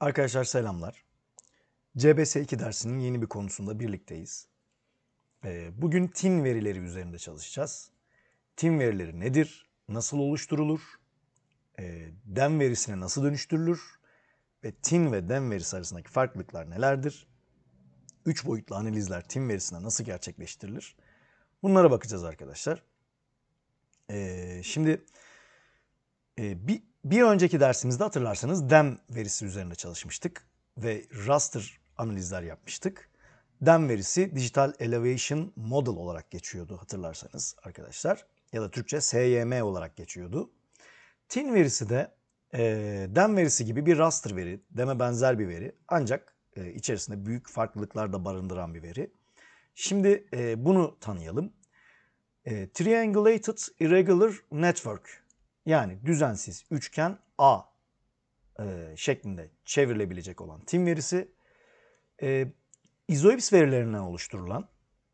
Arkadaşlar selamlar. CBS 2 dersinin yeni bir konusunda birlikteyiz. Ee, bugün TIN verileri üzerinde çalışacağız. TIN verileri nedir? Nasıl oluşturulur? Ee, DEM verisine nasıl dönüştürülür? Ve TIN ve DEM verisi arasındaki farklılıklar nelerdir? Üç boyutlu analizler TIN verisine nasıl gerçekleştirilir? Bunlara bakacağız arkadaşlar. Ee, şimdi e, bir bir önceki dersimizde hatırlarsanız dem verisi üzerine çalışmıştık ve raster analizler yapmıştık. Dem verisi Digital Elevation Model olarak geçiyordu hatırlarsanız arkadaşlar. Ya da Türkçe SYM olarak geçiyordu. TIN verisi de e, dem verisi gibi bir raster veri, deme benzer bir veri. Ancak e, içerisinde büyük farklılıklar da barındıran bir veri. Şimdi e, bunu tanıyalım. E, Triangulated Irregular Network yani düzensiz üçgen A e, şeklinde çevrilebilecek olan tim verisi e, izoips verilerinden oluşturulan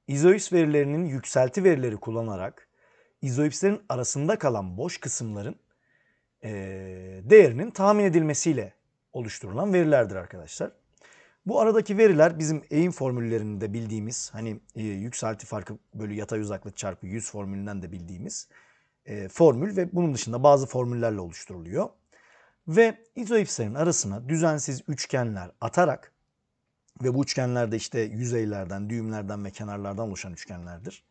izoips verilerinin yükselti verileri kullanarak izoipslerin arasında kalan boş kısımların e, değerinin tahmin edilmesiyle oluşturulan verilerdir arkadaşlar. Bu aradaki veriler bizim eğim formüllerinde bildiğimiz hani e, yükselti farkı bölü yatay uzaklık çarpı 100 formülünden de bildiğimiz e, formül ve bunun dışında bazı formüllerle oluşturuluyor. Ve izoipslerin arasına düzensiz üçgenler atarak ve bu üçgenler de işte yüzeylerden, düğümlerden ve kenarlardan oluşan üçgenlerdir.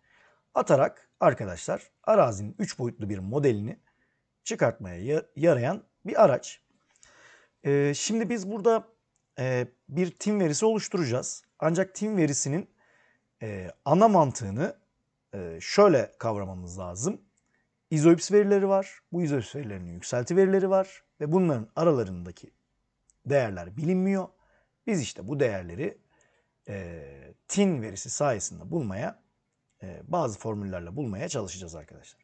Atarak arkadaşlar arazinin üç boyutlu bir modelini çıkartmaya yarayan bir araç. Ee, şimdi biz burada e, bir tim verisi oluşturacağız. Ancak tim verisinin e, ana mantığını e, şöyle kavramamız lazım izoips verileri var. Bu izoips verilerinin yükselti verileri var ve bunların aralarındaki değerler bilinmiyor. Biz işte bu değerleri e, tin verisi sayesinde bulmaya, e, bazı formüllerle bulmaya çalışacağız arkadaşlar.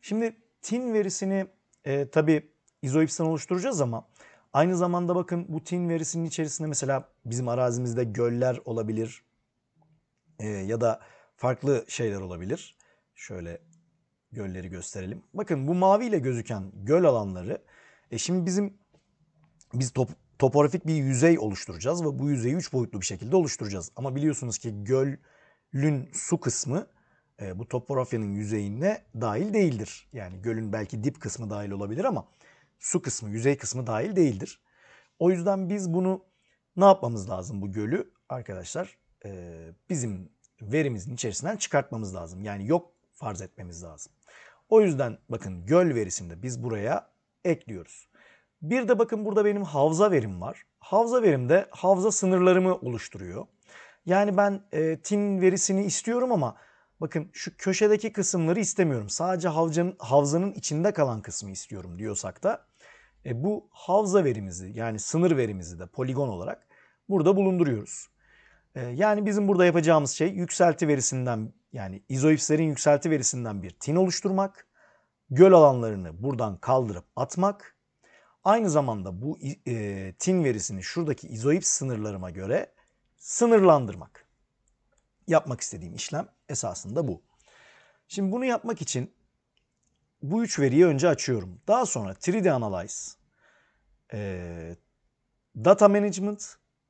Şimdi tin verisini e, tabii izoips'ten oluşturacağız ama aynı zamanda bakın bu tin verisinin içerisinde mesela bizim arazimizde göller olabilir e, ya da farklı şeyler olabilir. Şöyle gölleri gösterelim. Bakın bu maviyle gözüken göl alanları e şimdi bizim biz top, topografik bir yüzey oluşturacağız ve bu yüzeyi 3 boyutlu bir şekilde oluşturacağız. Ama biliyorsunuz ki gölün su kısmı e, bu topografyanın yüzeyine dahil değildir. Yani gölün belki dip kısmı dahil olabilir ama su kısmı, yüzey kısmı dahil değildir. O yüzden biz bunu ne yapmamız lazım bu gölü? Arkadaşlar e, bizim verimizin içerisinden çıkartmamız lazım. Yani yok farz etmemiz lazım. O yüzden bakın göl verisinde biz buraya ekliyoruz. Bir de bakın burada benim havza verim var. Havza verim de havza sınırlarımı oluşturuyor. Yani ben e, tin verisini istiyorum ama bakın şu köşedeki kısımları istemiyorum. Sadece havcanın, havzanın içinde kalan kısmı istiyorum diyorsak da e, bu havza verimizi yani sınır verimizi de poligon olarak burada bulunduruyoruz. E, yani bizim burada yapacağımız şey yükselti verisinden yani izoipslerin yükselti verisinden bir tin oluşturmak, göl alanlarını buradan kaldırıp atmak, aynı zamanda bu e, tin verisini şuradaki izoips sınırlarıma göre sınırlandırmak. Yapmak istediğim işlem esasında bu. Şimdi bunu yapmak için bu üç veriyi önce açıyorum. Daha sonra 3D Analyze, e, Data Management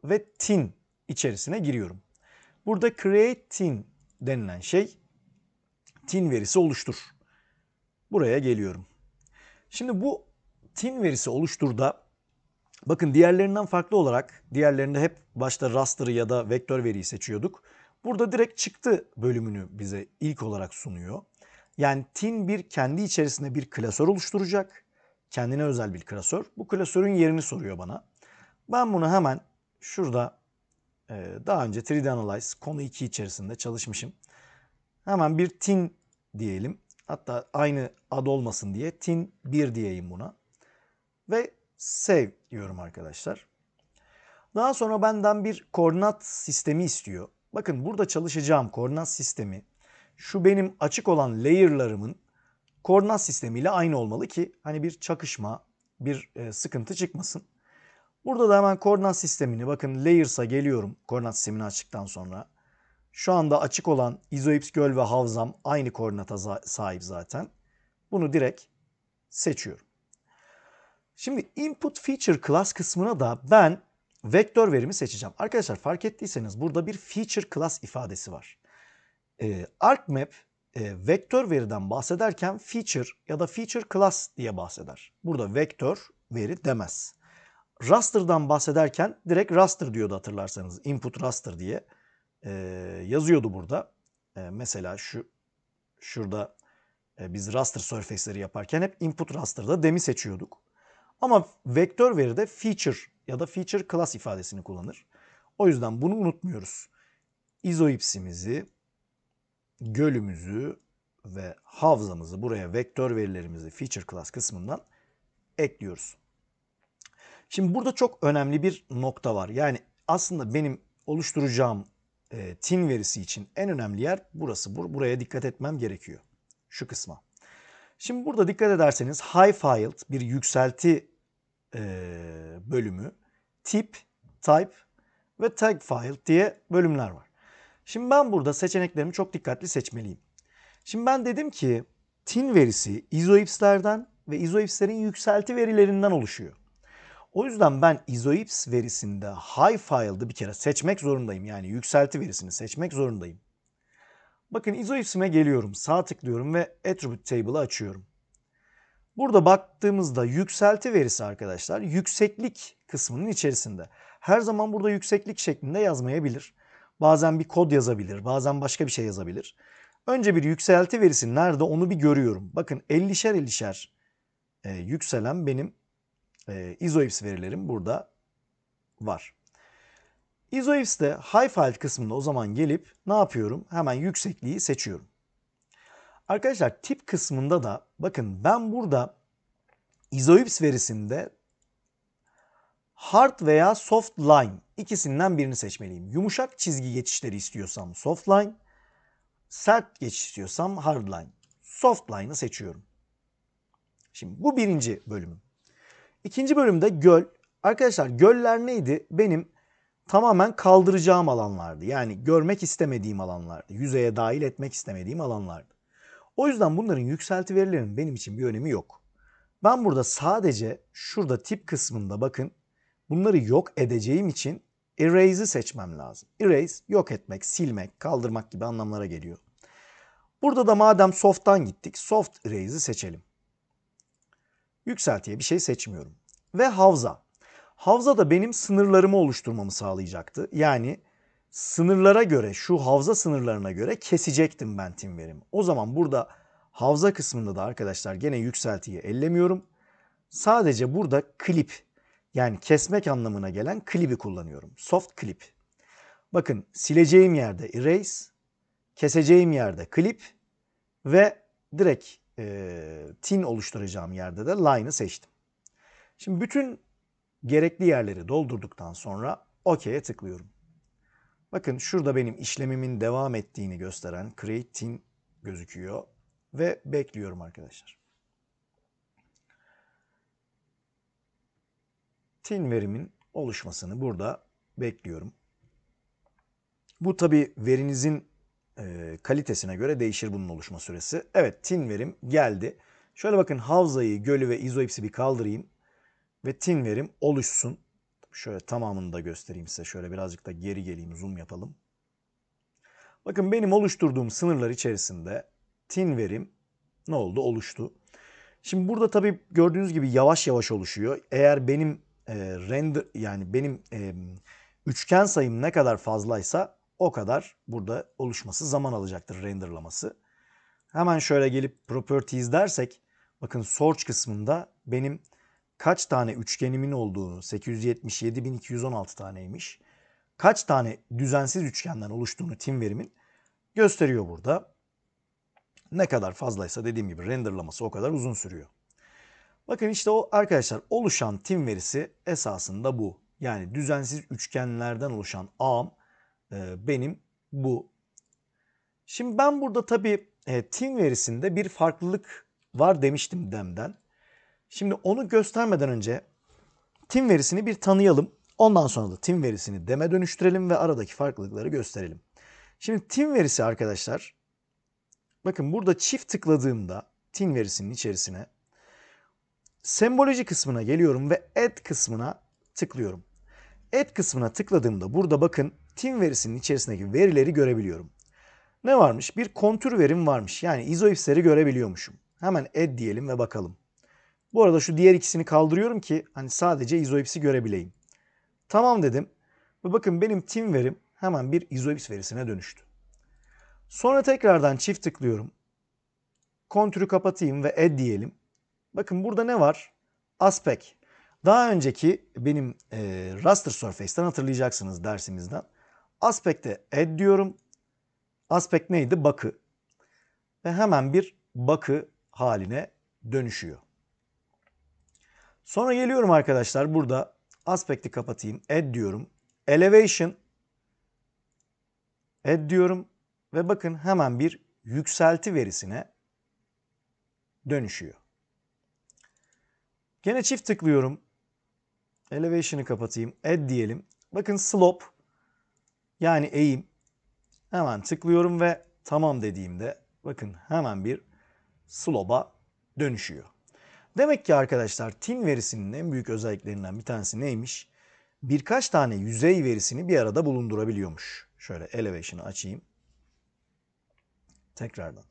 ve TIN içerisine giriyorum. Burada Create TIN denilen şey tin verisi oluştur. Buraya geliyorum. Şimdi bu tin verisi oluşturda bakın diğerlerinden farklı olarak diğerlerinde hep başta raster ya da vektör veriyi seçiyorduk. Burada direkt çıktı bölümünü bize ilk olarak sunuyor. Yani tin bir kendi içerisinde bir klasör oluşturacak. Kendine özel bir klasör. Bu klasörün yerini soruyor bana. Ben bunu hemen şurada ee, daha önce 3D Analyze konu 2 içerisinde çalışmışım. Hemen bir tin diyelim. Hatta aynı ad olmasın diye tin 1 diyeyim buna. Ve save diyorum arkadaşlar. Daha sonra benden bir koordinat sistemi istiyor. Bakın burada çalışacağım koordinat sistemi şu benim açık olan layer'larımın koordinat sistemiyle aynı olmalı ki hani bir çakışma, bir e, sıkıntı çıkmasın. Burada da hemen koordinat sistemini bakın Layers'a geliyorum koordinat sistemini açtıktan sonra. Şu anda açık olan izoips göl ve havzam aynı koordinata sahip zaten. Bunu direkt seçiyorum. Şimdi input feature class kısmına da ben vektör verimi seçeceğim. Arkadaşlar fark ettiyseniz burada bir feature class ifadesi var. Ee, ArcMap e, vektör veriden bahsederken feature ya da feature class diye bahseder. Burada vektör veri demez raster'dan bahsederken direkt raster diyordu hatırlarsanız. Input raster diye e, yazıyordu burada. E, mesela şu şurada e, biz raster surface'leri yaparken hep input raster'da demi seçiyorduk. Ama vektör veride feature ya da feature class ifadesini kullanır. O yüzden bunu unutmuyoruz. İzoipsimizi, gölümüzü ve havzamızı buraya vektör verilerimizi feature class kısmından ekliyoruz. Şimdi burada çok önemli bir nokta var. Yani aslında benim oluşturacağım e, tin verisi için en önemli yer burası. Bur buraya dikkat etmem gerekiyor. Şu kısma. Şimdi burada dikkat ederseniz high filed bir yükselti e, bölümü, tip, type ve tag file diye bölümler var. Şimdi ben burada seçeneklerimi çok dikkatli seçmeliyim. Şimdi ben dedim ki tin verisi izoipslerden ve izoipslerin yükselti verilerinden oluşuyor. O yüzden ben izoips verisinde high file'da bir kere seçmek zorundayım. Yani yükselti verisini seçmek zorundayım. Bakın izoips'ime geliyorum. Sağ tıklıyorum ve attribute table'ı açıyorum. Burada baktığımızda yükselti verisi arkadaşlar yükseklik kısmının içerisinde. Her zaman burada yükseklik şeklinde yazmayabilir. Bazen bir kod yazabilir, bazen başka bir şey yazabilir. Önce bir yükselti verisi nerede onu bir görüyorum. Bakın 50'şer 50'şer e, yükselen benim e, ee, ISOIPS verilerim burada var. de high file kısmında o zaman gelip ne yapıyorum? Hemen yüksekliği seçiyorum. Arkadaşlar tip kısmında da bakın ben burada ISOIPS verisinde hard veya soft line ikisinden birini seçmeliyim. Yumuşak çizgi geçişleri istiyorsam soft line, sert geçiş istiyorsam hard line. Soft line'ı seçiyorum. Şimdi bu birinci bölümüm. İkinci bölümde göl. Arkadaşlar göller neydi? Benim tamamen kaldıracağım alanlardı. Yani görmek istemediğim alanlardı. Yüzeye dahil etmek istemediğim alanlardı. O yüzden bunların yükselti verilerinin benim için bir önemi yok. Ben burada sadece şurada tip kısmında bakın bunları yok edeceğim için erase'i seçmem lazım. Erase yok etmek, silmek, kaldırmak gibi anlamlara geliyor. Burada da madem soft'tan gittik soft erase'i seçelim. Yükseltiye bir şey seçmiyorum. Ve havza. Havza da benim sınırlarımı oluşturmamı sağlayacaktı. Yani sınırlara göre, şu havza sınırlarına göre kesecektim ben tim verimi. O zaman burada havza kısmında da arkadaşlar gene yükseltiyi ellemiyorum. Sadece burada klip yani kesmek anlamına gelen klibi kullanıyorum. Soft clip. Bakın sileceğim yerde erase, keseceğim yerde klip ve direkt e, tin oluşturacağım yerde de line'ı seçtim. Şimdi bütün gerekli yerleri doldurduktan sonra OK'ye tıklıyorum. Bakın şurada benim işlemimin devam ettiğini gösteren create tin gözüküyor ve bekliyorum arkadaşlar. Tin verimin oluşmasını burada bekliyorum. Bu tabi verinizin e, kalitesine göre değişir bunun oluşma süresi. Evet tin verim geldi. Şöyle bakın havzayı, gölü ve izoipsi bir kaldırayım. Ve tin verim oluşsun. Şöyle tamamını da göstereyim size. Şöyle birazcık da geri geleyim zoom yapalım. Bakın benim oluşturduğum sınırlar içerisinde tin verim ne oldu? Oluştu. Şimdi burada tabii gördüğünüz gibi yavaş yavaş oluşuyor. Eğer benim e, render yani benim e, üçgen sayım ne kadar fazlaysa o kadar burada oluşması zaman alacaktır renderlaması. Hemen şöyle gelip properties dersek bakın source kısmında benim kaç tane üçgenimin olduğunu 877.216 taneymiş. Kaç tane düzensiz üçgenden oluştuğunu tim verimin gösteriyor burada. Ne kadar fazlaysa dediğim gibi renderlaması o kadar uzun sürüyor. Bakın işte o arkadaşlar oluşan tim verisi esasında bu. Yani düzensiz üçgenlerden oluşan ağım ee, benim bu. Şimdi ben burada tabii e, team verisinde bir farklılık var demiştim demden. Şimdi onu göstermeden önce team verisini bir tanıyalım. Ondan sonra da team verisini deme dönüştürelim ve aradaki farklılıkları gösterelim. Şimdi team verisi arkadaşlar bakın burada çift tıkladığımda team verisinin içerisine semboloji kısmına geliyorum ve add kısmına tıklıyorum. Add kısmına tıkladığımda burada bakın tim verisinin içerisindeki verileri görebiliyorum. Ne varmış? Bir kontür verim varmış. Yani izoipsleri görebiliyormuşum. Hemen add diyelim ve bakalım. Bu arada şu diğer ikisini kaldırıyorum ki hani sadece izoipsi görebileyim. Tamam dedim. Ve bakın benim tim verim hemen bir izoips verisine dönüştü. Sonra tekrardan çift tıklıyorum. Kontürü kapatayım ve add diyelim. Bakın burada ne var? Aspect. Daha önceki benim e, raster surface'ten hatırlayacaksınız dersimizden. Aspekte add diyorum. Aspekt neydi? Bakı. Ve hemen bir bakı haline dönüşüyor. Sonra geliyorum arkadaşlar burada aspekti kapatayım. Add diyorum. Elevation add diyorum ve bakın hemen bir yükselti verisine dönüşüyor. Gene çift tıklıyorum. Elevation'ı kapatayım. Add diyelim. Bakın slope yani eğim. Hemen tıklıyorum ve tamam dediğimde bakın hemen bir sloba dönüşüyor. Demek ki arkadaşlar tin verisinin en büyük özelliklerinden bir tanesi neymiş? Birkaç tane yüzey verisini bir arada bulundurabiliyormuş. Şöyle elevation'ı açayım. Tekrardan.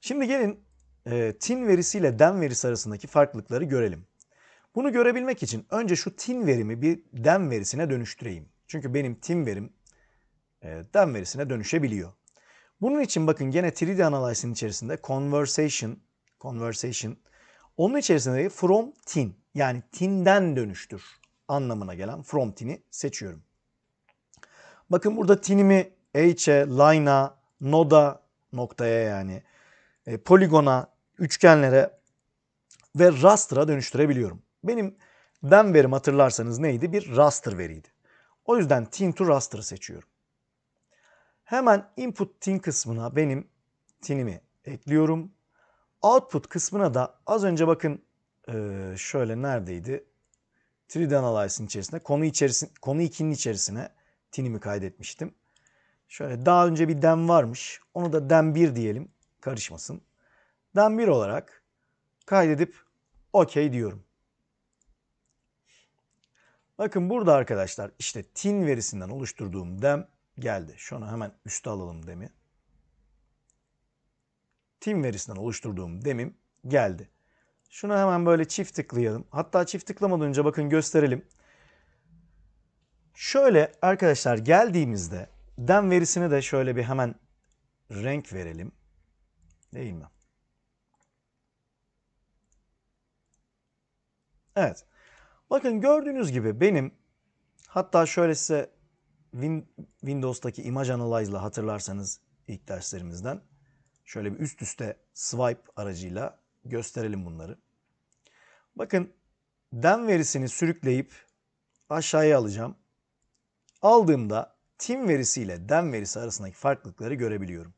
Şimdi gelin e, tin verisiyle den verisi arasındaki farklılıkları görelim. Bunu görebilmek için önce şu tin verimi bir den verisine dönüştüreyim. Çünkü benim tin verim e, dem verisine dönüşebiliyor. Bunun için bakın gene 3D Analyze'in içerisinde conversation, conversation onun içerisinde from tin yani tin'den dönüştür anlamına gelen from tin'i seçiyorum. Bakın burada tin'imi h'e, line'a, noda noktaya yani e, poligona, üçgenlere ve raster'a dönüştürebiliyorum. Benim dem verim hatırlarsanız neydi? Bir raster veriydi. O yüzden tin to raster'ı seçiyorum. Hemen input tin kısmına benim tinimi ekliyorum. Output kısmına da az önce bakın e, şöyle neredeydi? 3D Analyze'ın içerisinde konu içerisinde konu 2'nin içerisine tinimi kaydetmiştim. Şöyle daha önce bir dem varmış. Onu da dem 1 diyelim karışmasın. Dem 1 olarak kaydedip OK diyorum. Bakın burada arkadaşlar işte tin verisinden oluşturduğum dem geldi. Şunu hemen üste alalım demi. Team verisinden oluşturduğum demim geldi. Şunu hemen böyle çift tıklayalım. Hatta çift tıklamadan önce bakın gösterelim. Şöyle arkadaşlar geldiğimizde dem verisini de şöyle bir hemen renk verelim. Değil mi? Evet. Bakın gördüğünüz gibi benim hatta şöyle size Windows'taki Image Analyze'la hatırlarsanız ilk derslerimizden şöyle bir üst üste swipe aracıyla gösterelim bunları. Bakın dem verisini sürükleyip aşağıya alacağım. Aldığımda tim verisiyle dem verisi arasındaki farklılıkları görebiliyorum.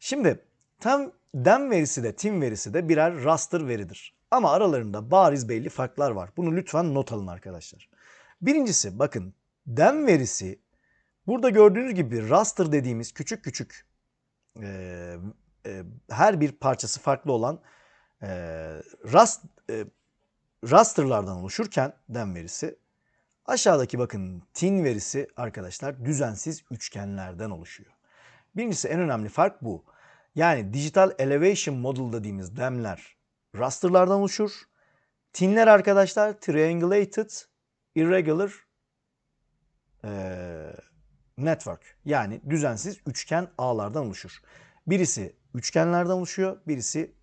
Şimdi tam dem verisi de tim verisi de birer raster veridir. Ama aralarında bariz belli farklar var. Bunu lütfen not alın arkadaşlar. Birincisi bakın dem verisi Burada gördüğünüz gibi raster dediğimiz küçük küçük e, e, her bir parçası farklı olan e, rast, e, rasterlardan oluşurken den verisi aşağıdaki bakın tin verisi arkadaşlar düzensiz üçgenlerden oluşuyor. Birincisi en önemli fark bu. Yani digital elevation model dediğimiz demler rasterlardan oluşur. Tinler arkadaşlar triangulated, irregular, e, network yani düzensiz üçgen ağlardan oluşur. Birisi üçgenlerden oluşuyor, birisi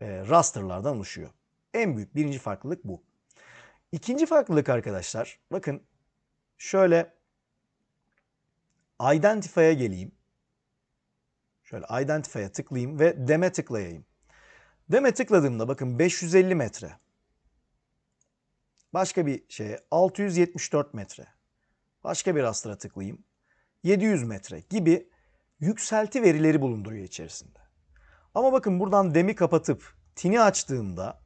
e, rasterlardan oluşuyor. En büyük birinci farklılık bu. İkinci farklılık arkadaşlar bakın şöyle Identify'a geleyim. Şöyle Identify'a tıklayayım ve Dem'e tıklayayım. Dem'e tıkladığımda bakın 550 metre. Başka bir şeye 674 metre. Başka bir rastıra tıklayayım. 700 metre gibi yükselti verileri bulunduruyor içerisinde. Ama bakın buradan demi kapatıp tini açtığımda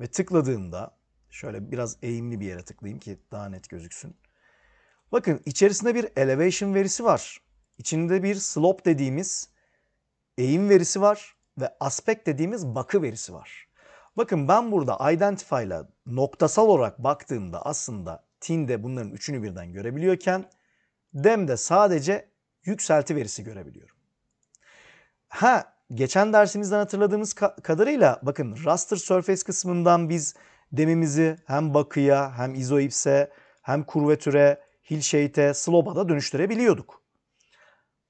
ve tıkladığımda şöyle biraz eğimli bir yere tıklayayım ki daha net gözüksün. Bakın içerisinde bir elevation verisi var. İçinde bir slope dediğimiz eğim verisi var ve aspect dediğimiz bakı verisi var. Bakın ben burada identify ile noktasal olarak baktığımda aslında TIN'de bunların üçünü birden görebiliyorken DEM'de sadece yükselti verisi görebiliyorum. Ha geçen dersimizden hatırladığımız kadarıyla bakın raster surface kısmından biz demimizi hem bakıya hem izoipse hem kurvetüre, hillshape'e, slobada dönüştürebiliyorduk.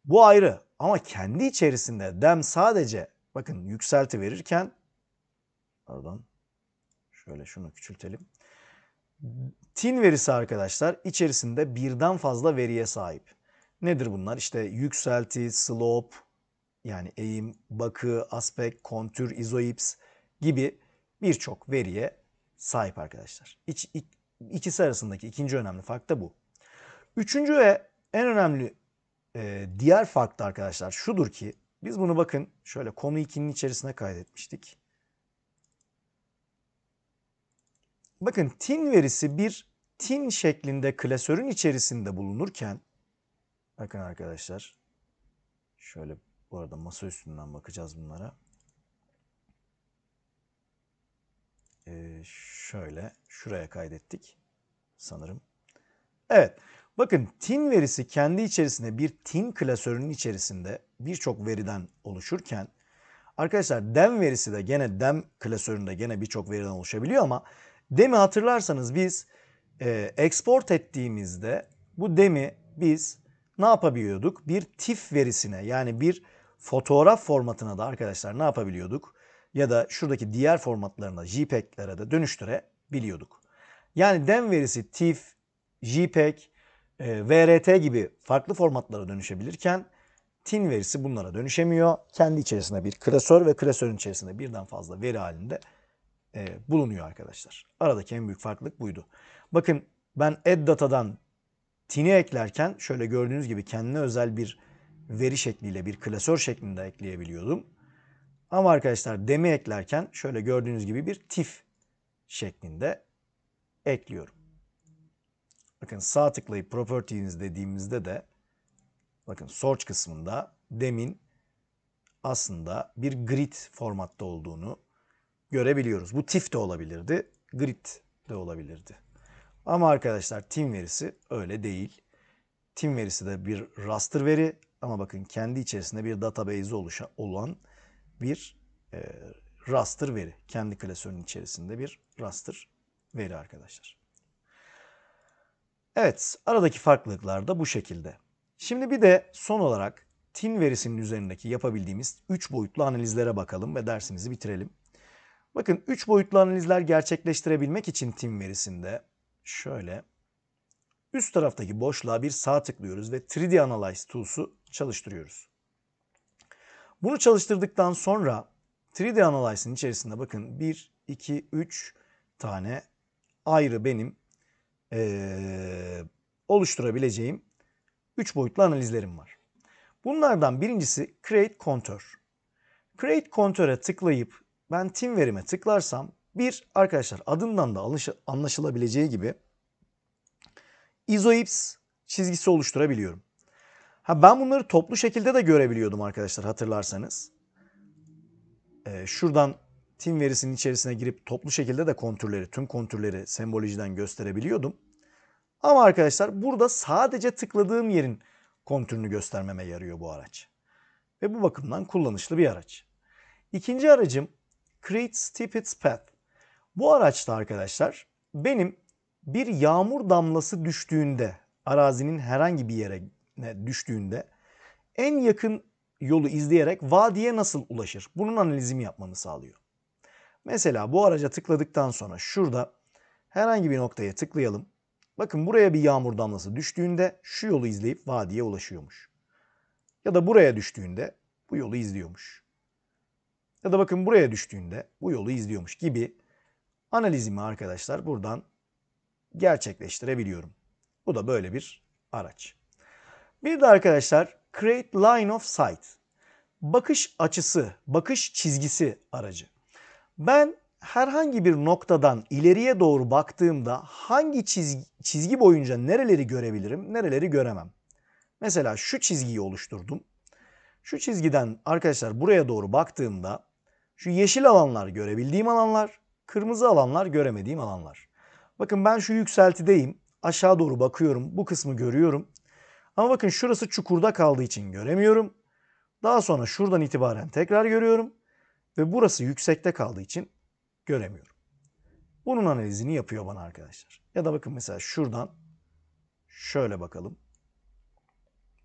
Bu ayrı ama kendi içerisinde dem sadece bakın yükselti verirken pardon şöyle şunu küçültelim. Tin verisi arkadaşlar içerisinde birden fazla veriye sahip. Nedir bunlar? İşte yükselti, slope, yani eğim, bakı, aspekt, kontür, izoips gibi birçok veriye sahip arkadaşlar. İç, ik, ikisi arasındaki ikinci önemli fark da bu. Üçüncü ve en önemli e, diğer fark da arkadaşlar şudur ki biz bunu bakın şöyle konu 2'nin içerisine kaydetmiştik. Bakın tin verisi bir tin şeklinde klasörün içerisinde bulunurken bakın arkadaşlar şöyle bu arada masa üstünden bakacağız bunlara. Ee, şöyle şuraya kaydettik sanırım. Evet bakın tin verisi kendi içerisinde bir tin klasörünün içerisinde birçok veriden oluşurken arkadaşlar dem verisi de gene dem klasöründe gene birçok veriden oluşabiliyor ama Demi hatırlarsanız biz e, export ettiğimizde bu demi biz ne yapabiliyorduk? Bir TIFF verisine yani bir fotoğraf formatına da arkadaşlar ne yapabiliyorduk? Ya da şuradaki diğer formatlarına JPEG'lere de dönüştürebiliyorduk. Yani DEM verisi TIFF, JPEG, e, VRT gibi farklı formatlara dönüşebilirken TIN verisi bunlara dönüşemiyor. Kendi içerisinde bir klasör ve klasörün içerisinde birden fazla veri halinde e, bulunuyor arkadaşlar. Aradaki en büyük farklılık buydu. Bakın ben add datadan tini eklerken şöyle gördüğünüz gibi kendine özel bir veri şekliyle bir klasör şeklinde ekleyebiliyordum. Ama arkadaşlar demi eklerken şöyle gördüğünüz gibi bir tif şeklinde ekliyorum. Bakın sağ tıklayıp properties dediğimizde de bakın search kısmında demin aslında bir grid formatta olduğunu görebiliyoruz. Bu TIF de olabilirdi, grid de olabilirdi. Ama arkadaşlar tim verisi öyle değil. Tim verisi de bir raster veri ama bakın kendi içerisinde bir database oluşa, olan bir e, raster veri. Kendi klasörün içerisinde bir raster veri arkadaşlar. Evet aradaki farklılıklar da bu şekilde. Şimdi bir de son olarak TIN verisinin üzerindeki yapabildiğimiz 3 boyutlu analizlere bakalım ve dersimizi bitirelim. Bakın 3 boyutlu analizler gerçekleştirebilmek için tim verisinde şöyle üst taraftaki boşluğa bir sağ tıklıyoruz ve 3D Analyze Tools'u çalıştırıyoruz. Bunu çalıştırdıktan sonra 3D Analyze'ın içerisinde bakın 1, 2, 3 tane ayrı benim ee, oluşturabileceğim 3 boyutlu analizlerim var. Bunlardan birincisi Create Contour. Create Contour'a tıklayıp ben tim verime tıklarsam bir arkadaşlar adından da anlaşılabileceği gibi izoips çizgisi oluşturabiliyorum. Ha ben bunları toplu şekilde de görebiliyordum arkadaşlar hatırlarsanız. Ee, şuradan tim verisinin içerisine girip toplu şekilde de kontürleri, tüm kontürleri sembolojiden gösterebiliyordum. Ama arkadaşlar burada sadece tıkladığım yerin kontürünü göstermeme yarıyor bu araç. Ve bu bakımdan kullanışlı bir araç. İkinci aracım Create Steeped Path. Bu araçta arkadaşlar benim bir yağmur damlası düştüğünde arazinin herhangi bir yere düştüğünde en yakın yolu izleyerek vadiye nasıl ulaşır? Bunun analizimi yapmamı sağlıyor. Mesela bu araca tıkladıktan sonra şurada herhangi bir noktaya tıklayalım. Bakın buraya bir yağmur damlası düştüğünde şu yolu izleyip vadiye ulaşıyormuş. Ya da buraya düştüğünde bu yolu izliyormuş ya da bakın buraya düştüğünde bu yolu izliyormuş gibi analizimi arkadaşlar buradan gerçekleştirebiliyorum. Bu da böyle bir araç. Bir de arkadaşlar Create Line of Sight. Bakış açısı, bakış çizgisi aracı. Ben herhangi bir noktadan ileriye doğru baktığımda hangi çizgi, çizgi boyunca nereleri görebilirim, nereleri göremem. Mesela şu çizgiyi oluşturdum. Şu çizgiden arkadaşlar buraya doğru baktığımda şu yeşil alanlar görebildiğim alanlar, kırmızı alanlar göremediğim alanlar. Bakın ben şu yükseltideyim. Aşağı doğru bakıyorum. Bu kısmı görüyorum. Ama bakın şurası çukurda kaldığı için göremiyorum. Daha sonra şuradan itibaren tekrar görüyorum. Ve burası yüksekte kaldığı için göremiyorum. Bunun analizini yapıyor bana arkadaşlar. Ya da bakın mesela şuradan şöyle bakalım.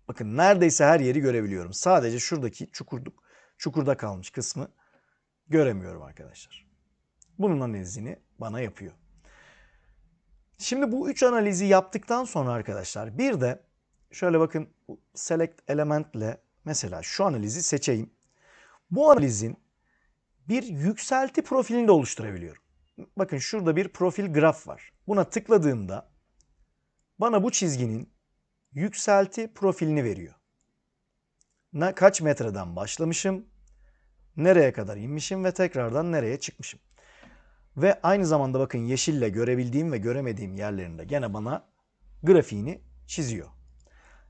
Bakın neredeyse her yeri görebiliyorum. Sadece şuradaki çukurduk, çukurda kalmış kısmı göremiyorum arkadaşlar. Bunun analizini bana yapıyor. Şimdi bu üç analizi yaptıktan sonra arkadaşlar bir de şöyle bakın select elementle mesela şu analizi seçeyim. Bu analizin bir yükselti profilini de oluşturabiliyorum. Bakın şurada bir profil graf var. Buna tıkladığımda bana bu çizginin yükselti profilini veriyor. kaç metreden başlamışım, nereye kadar inmişim ve tekrardan nereye çıkmışım. Ve aynı zamanda bakın yeşille görebildiğim ve göremediğim yerlerinde gene bana grafiğini çiziyor.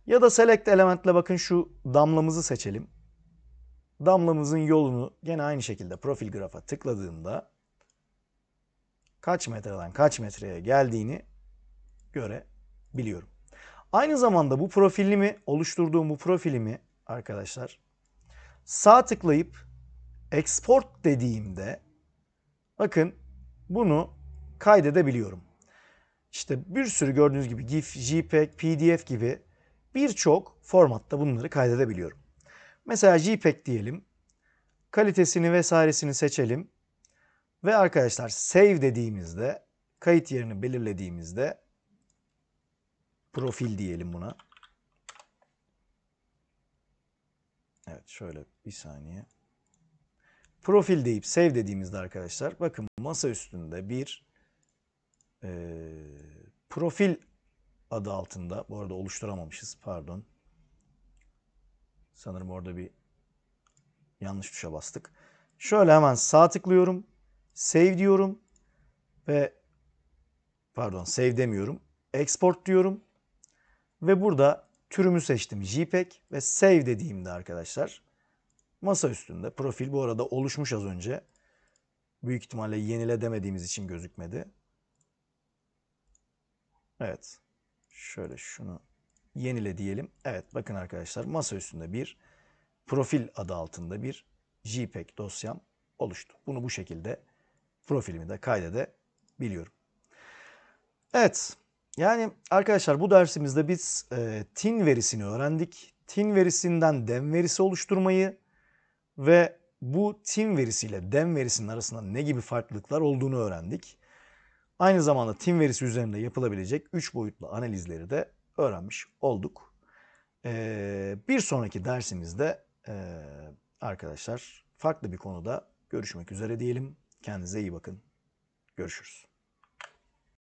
Ya da select elementle bakın şu damlamızı seçelim. Damlamızın yolunu gene aynı şekilde profil grafa tıkladığımda kaç metreden kaç metreye geldiğini görebiliyorum. Aynı zamanda bu profilimi oluşturduğum bu profilimi arkadaşlar sağ tıklayıp export dediğimde bakın bunu kaydedebiliyorum. İşte bir sürü gördüğünüz gibi GIF, JPEG, PDF gibi birçok formatta bunları kaydedebiliyorum. Mesela JPEG diyelim. Kalitesini vesairesini seçelim. Ve arkadaşlar save dediğimizde kayıt yerini belirlediğimizde profil diyelim buna. Evet şöyle bir saniye. Profil deyip save dediğimizde arkadaşlar bakın masa üstünde bir e, profil adı altında bu arada oluşturamamışız pardon. Sanırım orada bir yanlış tuşa bastık. Şöyle hemen sağ tıklıyorum. Save diyorum ve pardon save demiyorum. Export diyorum. Ve burada türümü seçtim JPEG ve save dediğimde arkadaşlar Masa üstünde. Profil bu arada oluşmuş az önce. Büyük ihtimalle yenile demediğimiz için gözükmedi. Evet. Şöyle şunu yenile diyelim. Evet bakın arkadaşlar masa üstünde bir profil adı altında bir JPEG dosyam oluştu. Bunu bu şekilde profilimi de kaydedebiliyorum. Evet. Yani arkadaşlar bu dersimizde biz e, tin verisini öğrendik. Tin verisinden dem verisi oluşturmayı, ve bu tim verisiyle dem verisinin arasında ne gibi farklılıklar olduğunu öğrendik. Aynı zamanda tim verisi üzerinde yapılabilecek 3 boyutlu analizleri de öğrenmiş olduk. Ee, bir sonraki dersimizde e, arkadaşlar farklı bir konuda görüşmek üzere diyelim. Kendinize iyi bakın. Görüşürüz.